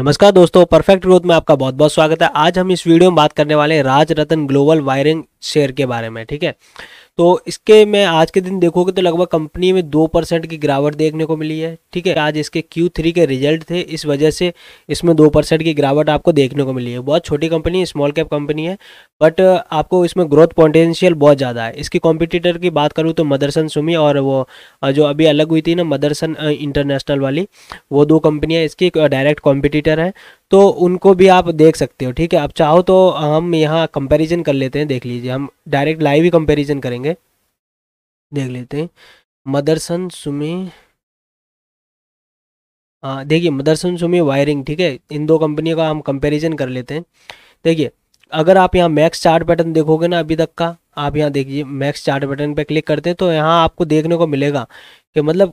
नमस्कार दोस्तों perfect growth में आपका बहुत बहुत स्वागत है आज हम इस वीडियो में बात करने वाले हैं ग्लोबल वायरिंग शेयर के बारे में ठीक है तो इसके में आज के दिन देखोगे तो लगभग कंपनी में दो परसेंट की गिरावट देखने को मिली है ठीक है आज इसके क्यू थ्री के रिजल्ट थे इस वजह से इसमें दो परसेंट की गिरावट आपको देखने को मिली है बहुत छोटी कंपनी है स्मॉल कैप कंपनी है बट आपको इसमें ग्रोथ पोटेंशियल बहुत ज़्यादा है इसकी कॉम्पिटिटर की बात करूँ तो मदरसन सुमी और वो जो अभी अलग हुई थी ना मदरसन इंटरनेशनल वाली वो दो कंपनियाँ इसकी डायरेक्ट कॉम्पिटिटर हैं तो उनको भी आप देख सकते हो ठीक है आप चाहो तो हम यहाँ कंपेरिजन कर लेते हैं देख लीजिए लीजिए हम डायरेक्ट लाइव ही कंपैरिजन करेंगे देख लेते हैं मदरसन सुमी हाँ देखिए मदरसन सुमी वायरिंग ठीक है इन दो कंपनियों का हम कंपैरिजन कर लेते हैं देखिए अगर आप यहाँ मैक्स चार्ट पैटर्न देखोगे ना अभी तक का आप यहाँ देखिए मैक्स चार्ट पैटर्न पे क्लिक करते हैं तो यहाँ आपको देखने को मिलेगा कि मतलब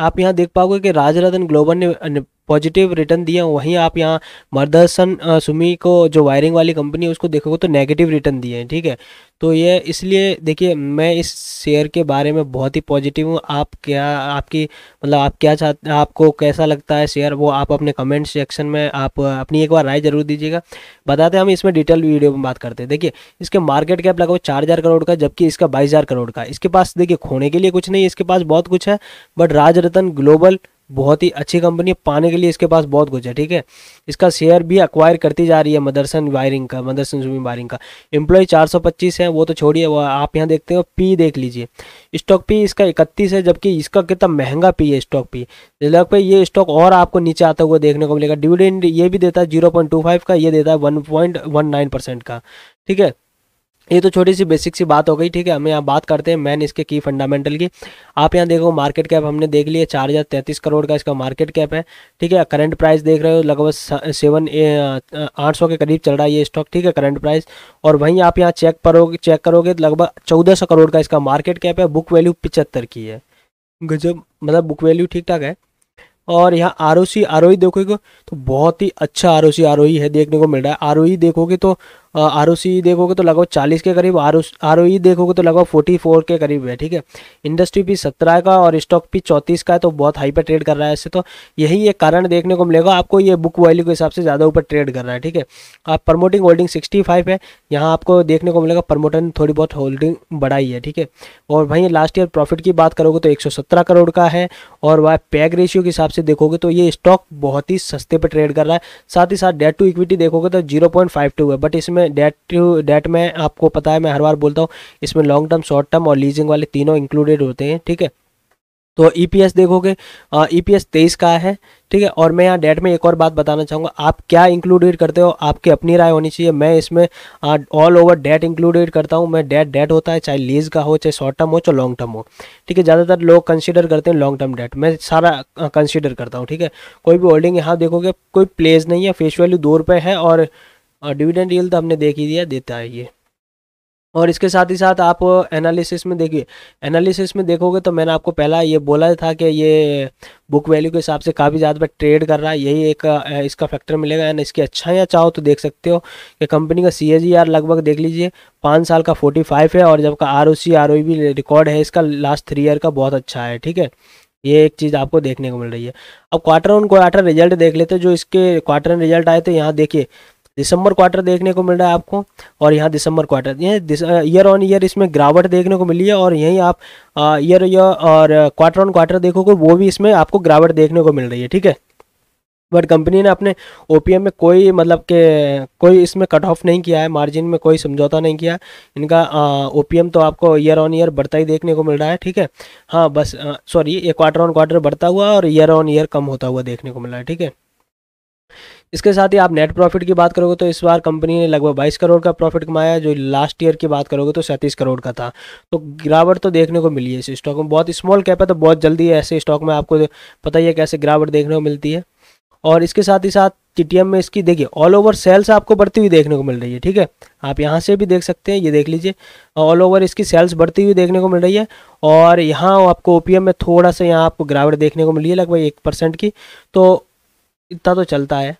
आप यहाँ देख पाओगे कि राजरतन ग्लोबल ने पॉजिटिव रिटर्न दिया वहीं आप यहाँ मर्दर्सन सुमी को जो वायरिंग वाली कंपनी है उसको देखोगे तो नेगेटिव रिटर्न दिए हैं ठीक है तो ये इसलिए देखिए मैं इस शेयर के बारे में बहुत ही पॉजिटिव हूँ आप क्या आपकी मतलब आप क्या चाहते आपको कैसा लगता है शेयर वो आप अपने कमेंट सेक्शन में आप अपनी एक बार राय जरूर दीजिएगा बताते हैं हम इसमें डिटेल वीडियो में बात करते हैं देखिए इसके मार्केट कैप लगभग चार हज़ार करोड़ का जबकि इसका बाईस हज़ार करोड़ का इसके पास देखिए खोने के लिए कुछ नहीं इसके पास बहुत कुछ है बट राज रतन ग्लोबल बहुत ही अच्छी कंपनी पाने के लिए इसके पास बहुत कुछ है ठीक है इसका शेयर भी अक्वायर करती जा रही है मदरसन वायरिंग का मदरसन स्विमिंग वायरिंग का एम्प्लॉय 425 है वो तो छोड़िए वो आप यहाँ देखते हो पी देख लीजिए स्टॉक पी इसका इकतीस है जबकि इसका कितना महंगा पी है स्टॉक पी लगभग ये स्टॉक और आपको नीचे आता हुआ देखने को मिलेगा डिविडेंड ये भी देता है जीरो का ये देता है वन का ठीक है ये तो छोटी सी बेसिक सी बात हो गई ठीक है हमें यहाँ बात करते हैं मैन इसके की फंडामेंटल की आप यहाँ देखो मार्केट कैप हमने देख लिया चार हज़ार तैंतीस करोड़ का इसका मार्केट कैप है ठीक है करंट प्राइस देख रहे हो लगभग सेवन आठ सौ के करीब चल रहा है ये स्टॉक ठीक है करंट प्राइस और वहीं आप यहाँ चेक करोगे चेक करोगे तो लगभग चौदह सौ करोड़ का इसका मार्केट कैप है बुक वैल्यू पिचहत्तर की है गजब मतलब बुक वैल्यू ठीक ठाक है और यहाँ R O C R O देखोगे तो बहुत ही अच्छा R O C R O है देखने को मिल रहा है आर ओ e देखोगे तो आर ओ सी देखोगे तो लगभग चालीस के करीब आर आर ओ ई देखोगे तो लगभग फोर्टी फोर के करीब है ठीक है इंडस्ट्री भी सत्रह का और स्टॉक भी चौंतीस का है तो बहुत हाई पर ट्रेड कर रहा है इससे तो यही एक कारण देखने को मिलेगा आपको ये बुक वैल्यू के हिसाब से ज़्यादा ऊपर ट्रेड कर रहा है ठीक है आप प्रमोटिंग होल्डिंग सिक्सटी फाइव है यहाँ आपको देखने को मिलेगा प्रमोटर ने थोड़ी बहुत होल्डिंग बढ़ाई है ठीक है और वहीं लास्ट ईयर प्रॉफिट की बात करोगे तो सत्रह करोड़ का है और वह पैग रेशियो के हिसाब से देखोगे तो ये स्टॉक बहुत ही सस्ते पर ट्रेड कर रहा है साथ ही साथ डेट टू इक्विटी देखोगे तो जीरो है बट इसमें इसमें डेट टू डेट में आपको पता है मैं हर बार बोलता हूँ इसमें लॉन्ग टर्म शॉर्ट टर्म और लीजिंग वाले तीनों इंक्लूडेड होते हैं ठीक है तो ईपीएस e देखोगे ईपीएस e तेईस का है ठीक है और मैं यहाँ डेट में एक और बात बताना चाहूँगा आप क्या इंक्लूडेड करते हो आपकी अपनी राय होनी चाहिए मैं इसमें ऑल ओवर डेट इंक्लूडेड करता हूँ मैं डेट डेट होता है चाहे लीज का हो चाहे शॉर्ट टर्म हो चाहे लॉन्ग टर्म हो ठीक है ज़्यादातर लोग कंसिडर करते हैं लॉन्ग टर्म डेट मैं सारा कंसिडर करता हूँ ठीक है कोई भी होल्डिंग यहाँ देखोगे कोई प्लेस नहीं है फेस वैल्यू दो रुपये है और और डिविडेंड यील्ड तो हमने देख ही दिया देता है ये और इसके साथ ही साथ आप एनालिसिस में देखिए एनालिसिस में देखोगे तो मैंने आपको पहला ये बोला था कि ये बुक वैल्यू के हिसाब से काफ़ी ज़्यादा ट्रेड कर रहा है यही एक इसका फैक्टर मिलेगा एंड इसकी अच्छाइयाँ चाहो तो देख सकते हो कि कंपनी का सी लगभग देख लीजिए पाँच साल का फोर्टी फाइव है और जब का R O C R O भी रिकॉर्ड है इसका लास्ट थ्री ईयर का बहुत अच्छा है ठीक है ये एक चीज़ आपको देखने को मिल रही है अब क्वार्टर ऑन क्वार्टर रिजल्ट देख लेते हैं जो इसके क्वार्टर रिजल्ट आए थे यहाँ देखिए दिसंबर क्वार्टर देखने को मिल रहा है आपको और यहाँ दिसंबर क्वार्टर ये ईयर ऑन ईयर इसमें गिरावट देखने को मिली है और यहीं आप ईयर ईयर और क्वार्टर ऑन क्वार्टर देखोगे वो भी इसमें आपको गिरावट देखने को मिल रही है ठीक है बट कंपनी ने अपने ओ में कोई मतलब के कोई इसमें कट ऑफ नहीं किया है मार्जिन में कोई समझौता नहीं किया इनका ओ तो आपको ईयर ऑन ईयर बढ़ता ही देखने को मिल रहा है ठीक है हाँ बस सॉरी ये क्वार्टर ऑन क्वार्टर बढ़ता हुआ और ईयर ऑन ईयर कम होता हुआ देखने को मिल रहा है ठीक है इसके साथ ही आप नेट प्रॉफिट की बात करोगे तो इस बार कंपनी ने लगभग 22 करोड़ का प्रॉफिट कमाया जो लास्ट ईयर की बात करोगे तो सैंतीस करोड़ का था तो गिरावट तो देखने को मिली है इस स्टॉक में बहुत स्मॉल कैप है तो बहुत जल्दी ऐसे स्टॉक में आपको पता ही है कैसे गिरावट देखने को मिलती है और इसके साथ ही साथ टीटीएम में इसकी देखिए ऑल ओवर सेल्स आपको बढ़ती हुई देखने को मिल रही है ठीक है आप यहाँ से भी देख सकते हैं ये देख लीजिए ऑल ओवर इसकी सेल्स बढ़ती हुई देखने को मिल रही है और यहाँ आपको ओपीएम में थोड़ा सा यहाँ आपको गिरावट देखने को मिली है लगभग एक परसेंट की तो इतना तो चलता है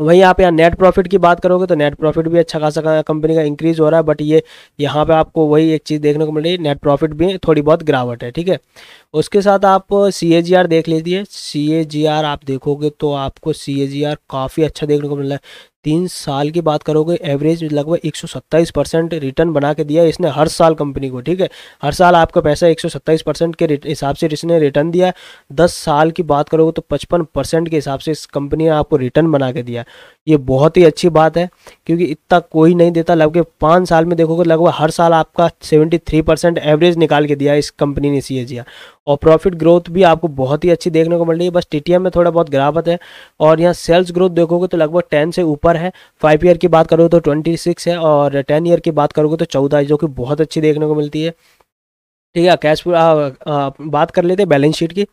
वहीं आप यहाँ नेट प्रॉफिट की बात करोगे तो नेट प्रॉफिट भी अच्छा खासा कंपनी का इंक्रीज हो रहा है बट ये यहाँ पे आपको वही एक चीज़ देखने को मिल रही है नेट प्रॉफिट भी थोड़ी बहुत गिरावट है ठीक है उसके साथ आप सी ए जी आर देख लीजिए सी ए जी आर आप देखोगे तो आपको सी ए जी आर काफ़ी अच्छा देखने को मिल रहा है तीन साल की बात करोगे एवरेज लगभग एक परसेंट रिटर्न बना के दिया इसने हर साल कंपनी को ठीक है हर साल आपका पैसा एक परसेंट के हिसाब से इसने रिटर्न दिया दस साल की बात करोगे तो पचपन परसेंट के हिसाब से इस कंपनी ने आपको रिटर्न बना के दिया ये बहुत ही अच्छी बात है क्योंकि इतना कोई नहीं देता लगभग पाँच साल में देखोगे लगभग हर साल आपका सेवेंटी थ्री परसेंट एवरेज निकाल के दिया इस कंपनी ने सी एच और प्रॉफिट ग्रोथ भी आपको बहुत ही अच्छी देखने को मिल रही है बस टी में थोड़ा बहुत गिरावट है और यहाँ सेल्स ग्रोथ देखोगे तो लगभग टेन से ऊपर है फाइव ईयर की बात करोगे तो ट्वेंटी सिक्स है और टेन ईयर की बात करोगे तो चौदह है जो कि बहुत अच्छी देखने को मिलती है ठीक है कैश बात कर लेते हैं बैलेंस शीट की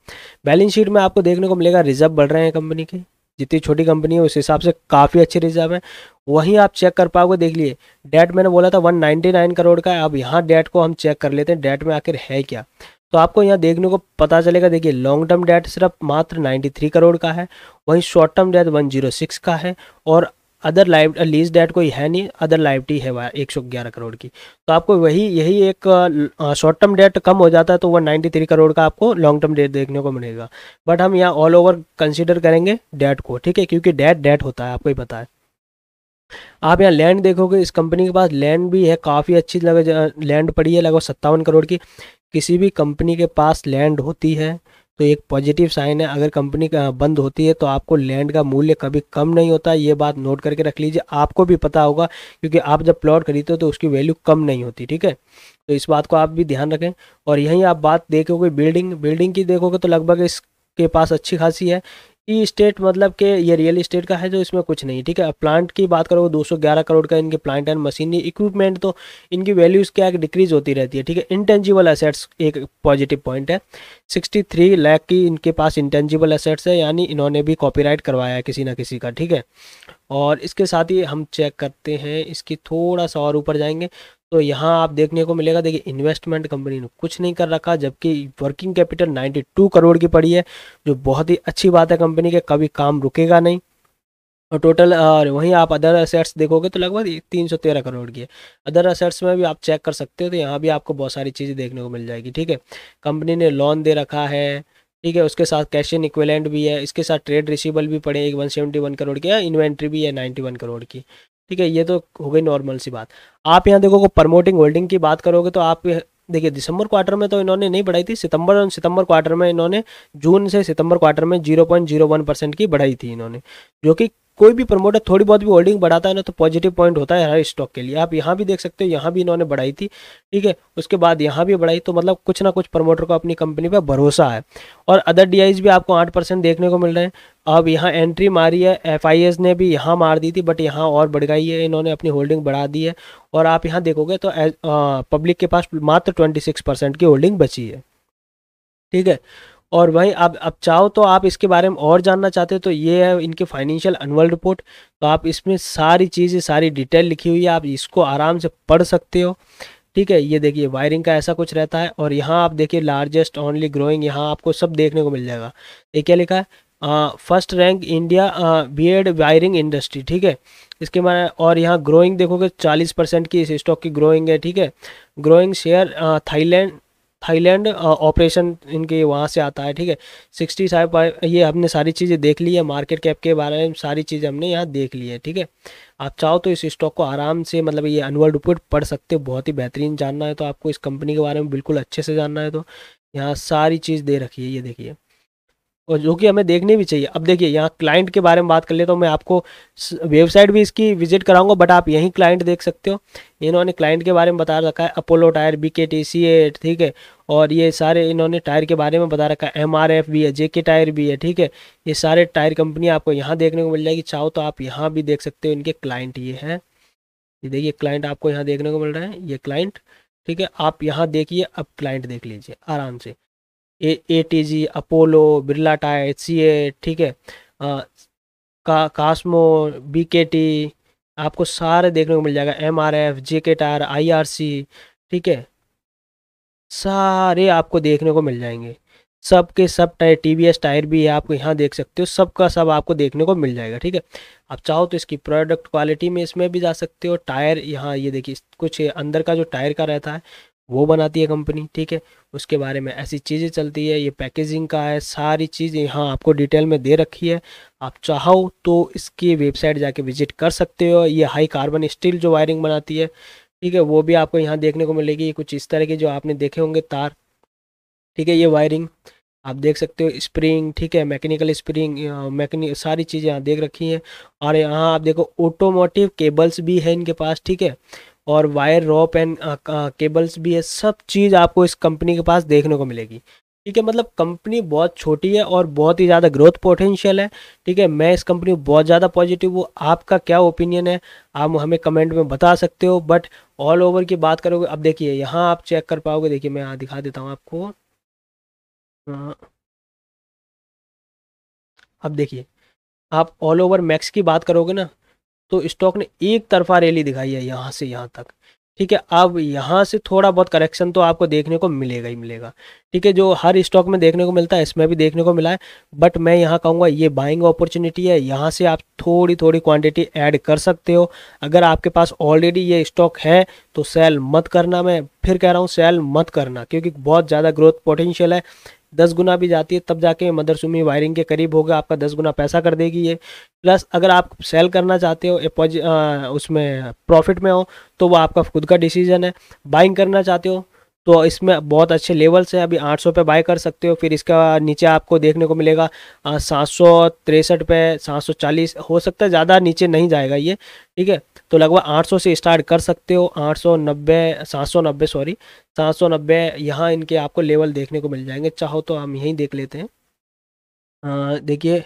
बैलेंस शीट में आपको देखने को मिलेगा रिजर्व बढ़ रहे हैं कंपनी की जितनी छोटी कंपनी है उस हिसाब से काफ़ी अच्छे रिजर्व हैं वहीं आप चेक कर पाओगे देख लिए डेट मैंने बोला था 199 करोड़ का है अब यहाँ डेट को हम चेक कर लेते हैं डेट में आखिर है क्या तो आपको यहाँ देखने को पता चलेगा देखिए लॉन्ग टर्म डेट सिर्फ मात्र 93 करोड़ का है वहीं शॉर्ट टर्म डेट 106 का है और अदर लाइव लीज डेट कोई है नहीं अदर लाइवटी है वह एक सौ ग्यारह करोड़ की तो आपको वही यही एक शॉर्ट टर्म डेट कम हो जाता है तो वह नाइन्टी थ्री करोड़ का आपको लॉन्ग टर्म डेट देखने को मिलेगा बट हम यहाँ ऑल ओवर कंसिडर करेंगे डेट को ठीक है क्योंकि डेट डेट होता है आपको ही पता है आप यहाँ लैंड देखोगे इस कंपनी के पास लैंड भी है काफ़ी अच्छी लग लैंड पड़ी है लगभग सत्तावन करोड़ की किसी भी कंपनी के पास लैंड होती है तो एक पॉजिटिव साइन है अगर कंपनी बंद होती है तो आपको लैंड का मूल्य कभी कम नहीं होता ये बात नोट करके रख लीजिए आपको भी पता होगा क्योंकि आप जब प्लॉट खरीदते हो तो उसकी वैल्यू कम नहीं होती ठीक है तो इस बात को आप भी ध्यान रखें और यहीं आप बात देखोगे बिल्डिंग बिल्डिंग की देखोगे तो लगभग इसके पास अच्छी खासी है ई स्टेट मतलब कि ये रियल इस्टेट का है तो इसमें कुछ नहीं ठीक है प्लांट की बात करो 211 करोड़ का इनके प्लांट एंड मशीनरी इक्विपमेंट तो इनकी वैल्यूज़ क्या डिक्रीज होती रहती है ठीक है इंटेंजिबल एसेट्स एक पॉजिटिव पॉइंट है 63 लाख की इनके पास इंटेंजिबल एसेट्स है यानी इन्होंने भी कॉपी करवाया है किसी ना किसी का ठीक है और इसके साथ ही हम चेक करते हैं इसकी थोड़ा सा और ऊपर जाएंगे तो यहाँ आप देखने को मिलेगा देखिए इन्वेस्टमेंट कंपनी ने कुछ नहीं कर रखा जबकि वर्किंग कैपिटल 92 करोड़ की पड़ी है जो बहुत ही अच्छी बात है कंपनी के कभी काम रुकेगा नहीं और टोटल और वहीं आप अदर असेट्स देखोगे तो लगभग तीन सौ तेरह करोड़ की है अदर असेट्स में भी आप चेक कर सकते हो तो यहाँ भी आपको बहुत सारी चीज़ें देखने को मिल जाएगी ठीक है कंपनी ने लोन दे रखा है ठीक है उसके साथ कैश इन इक्वेलेंट भी है इसके साथ ट्रेड रिसीबल भी पड़े एक वन सेवेंटी वन करोड़ की है इन्वेंट्री भी है नाइन्टी वन करोड़ की ठीक है ये तो हो गई नॉर्मल सी बात आप यहाँ देखो प्रमोटिंग होल्डिंग की बात करोगे तो आप देखिए दिसंबर क्वार्टर में तो इन्होंने नहीं बढ़ाई थी सितंबर सितंबर क्वार्टर में इन्होंने जून से सितंबर क्वार्टर में zero point zero one percent की बढ़ाई थी इन्होंने जो कि कोई भी प्रमोटर थोड़ी बहुत भी होल्डिंग बढ़ाता है ना तो पॉजिटिव पॉइंट होता है हर स्टॉक के लिए आप यहाँ भी देख सकते हो यहाँ भी इन्होंने बढ़ाई थी ठीक है उसके बाद यहाँ भी बढ़ाई तो मतलब कुछ ना कुछ प्रमोटर को अपनी कंपनी पर भरोसा है और अदर डी भी आपको आठ देखने को मिल रहे हैं अब यहाँ एंट्री मारी है एफ ने भी यहाँ मार दी थी बट यहाँ और बढ़ गई है इन्होंने अपनी होल्डिंग बढ़ा दी है और आप यहाँ देखोगे तो पब्लिक के पास मात्र ट्वेंटी सिक्स परसेंट की होल्डिंग बची है ठीक है और वहीं आप अब चाहो तो आप इसके बारे में और जानना चाहते हो तो ये है इनके फाइनेंशियल अनवल रिपोर्ट तो आप इसमें सारी चीज़ें सारी डिटेल लिखी हुई है आप इसको आराम से पढ़ सकते हो ठीक है ये देखिए वायरिंग का ऐसा कुछ रहता है और यहाँ आप देखिए लार्जेस्ट ऑनली ग्रोइंग यहाँ आपको सब देखने को मिल जाएगा ये क्या लिखा है first rank India based wiring industry ठीक है इसके माने और यहाँ ग्रोइंग देखोगे 40 परसेंट की इस स्टॉक की ग्रोइंग है ठीक है growing share Thailand Thailand operation इनके वहाँ से आता है ठीक है सिक्सटी फाइव ये हमने सारी चीज़ें देख ली है मार्केट कैप के बारे में सारी चीज़ हमने यहाँ देख ली है ठीक है आप चाहो तो इस स्टॉक को आराम से मतलब ये एनुअल रिपोर्ट पढ़ सकते हो बहुत ही बेहतरीन जानना है तो आपको इस कंपनी के बारे में बिल्कुल अच्छे से जानना है तो यहाँ सारी चीज़ दे रखी है ये देखिए और जो कि हमें देखनी भी चाहिए अब देखिए यहाँ क्लाइंट के बारे में बात कर ले तो मैं आपको वेबसाइट भी इसकी विजिट कराऊंगा बट आप यहीं क्लाइंट देख सकते हो इन्होंने क्लाइंट के बारे में बता रखा है Apollo tyre B K T C A ठीक है और ये सारे इन्होंने टायर के बारे में बता रखा है एम आर एफ भी है जे के टायर भी है ठीक है ये सारे टायर कंपनी आपको यहाँ देखने को मिल जाएगी चाहो तो आप यहाँ भी देख सकते हो इनके क्लाइंट ये हैं ये देखिए क्लाइंट आपको यहाँ देखने को मिल रहा है ये क्लाइंट ठीक है आप यहाँ देखिए अब क्लाइंट देख लीजिए आराम से A T G Apollo Birla tyre C A ठीक है का कास्मो बी के टी आपको सारे देखने को मिल जाएगा एम आर एफ जे के टायर आई आर सी ठीक है सारे आपको देखने को मिल जाएंगे सब के सब tyre T V S tyre भी है आपको यहाँ देख सकते हो सब का सब आपको देखने को मिल जाएगा ठीक है आप चाहो तो इसकी प्रोडक्ट क्वालिटी में इसमें भी जा सकते हो टायर यहाँ ये यह देखिए कुछ अंदर का जो टायर का रहता है वो बनाती है कंपनी ठीक है उसके बारे में ऐसी चीज़ें चलती है ये पैकेजिंग का है सारी चीज़ यहाँ आपको डिटेल में दे रखी है आप चाहो तो इसकी वेबसाइट जाके विजिट कर सकते हो ये हाई कार्बन स्टील जो वायरिंग बनाती है ठीक है वो भी आपको यहाँ देखने को मिलेगी कुछ इस तरह के जो आपने देखे होंगे तार ठीक है ये वायरिंग आप देख सकते हो स्प्रिंग ठीक है मैकेनिकल स्प्रिंग मैकेनिक सारी चीज़ें यहाँ देख रखी हैं और यहाँ आप देखो ऑटोमोटिव केबल्स भी है इनके पास ठीक है और वायर रॉप एंड केबल्स भी है सब चीज़ आपको इस कंपनी के पास देखने को मिलेगी ठीक है मतलब कंपनी बहुत छोटी है और बहुत ही ज़्यादा ग्रोथ पोटेंशियल है ठीक है मैं इस कंपनी को बहुत ज़्यादा पॉजिटिव हूँ आपका क्या ओपिनियन है आप हमें कमेंट में बता सकते हो बट ऑल ओवर की बात करोगे अब देखिए यहाँ आप चेक कर पाओगे देखिए मैं यहाँ दिखा देता हूँ आपको अब देखिए आप ऑल ओवर मैक्स की बात करोगे ना तो स्टॉक ने एक तरफा रैली दिखाई है यहाँ से यहाँ तक ठीक है अब यहाँ से थोड़ा बहुत करेक्शन तो आपको देखने को मिलेगा ही मिलेगा ठीक है जो हर स्टॉक में देखने को मिलता है इसमें भी देखने को मिला है बट मैं यहाँ कहूँगा ये बाइंग अपॉर्चुनिटी है यहाँ से आप थोड़ी थोड़ी क्वांटिटी ऐड कर सकते हो अगर आपके पास ऑलरेडी ये स्टॉक है तो सेल मत करना मैं फिर कह रहा हूँ सेल मत करना क्योंकि बहुत ज़्यादा ग्रोथ पोटेंशियल है दस गुना भी जाती है तब जाके मदरसुमी वायरिंग के करीब होगा आपका दस गुना पैसा कर देगी ये प्लस अगर आप सेल करना चाहते हो उसमें प्रॉफिट में हो तो वो आपका खुद का डिसीजन है बाइंग करना चाहते हो तो इसमें बहुत अच्छे लेवल्स हैं अभी 800 पे बाय कर सकते हो फिर इसका नीचे आपको देखने को मिलेगा सात सौ तिरसठ पे सात सौ चालीस हो सकता है ज़्यादा नीचे नहीं जाएगा ये ठीक है तो लगभग 800 से स्टार्ट कर सकते हो 890 790 सॉरी 790 यहाँ इनके आपको लेवल देखने को मिल जाएंगे चाहो तो हम यहीं देख लेते हैं देखिए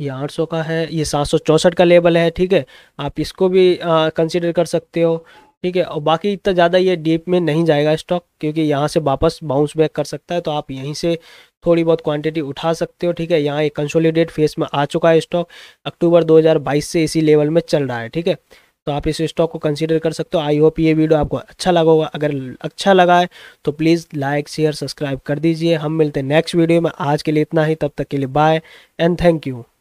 ये 800 का है ये सात का लेवल है ठीक है आप इसको भी कंसिडर कर सकते हो ठीक है और बाकी इतना ज़्यादा ये डीप में नहीं जाएगा स्टॉक क्योंकि यहाँ से वापस बाउंस बैक कर सकता है तो आप यहीं से थोड़ी बहुत क्वांटिटी उठा सकते हो ठीक है यहाँ एक कंसोलिडेट फेस में आ चुका है स्टॉक अक्टूबर 2022 से इसी लेवल में चल रहा है ठीक है तो आप इस स्टॉक को कंसीडर कर सकते हो आई होप ये वीडियो आपको अच्छा लगा होगा अगर अच्छा लगा है तो प्लीज़ लाइक शेयर सब्सक्राइब कर दीजिए हम मिलते हैं नेक्स्ट वीडियो में आज के लिए इतना ही तब तक के लिए बाय एंड थैंक यू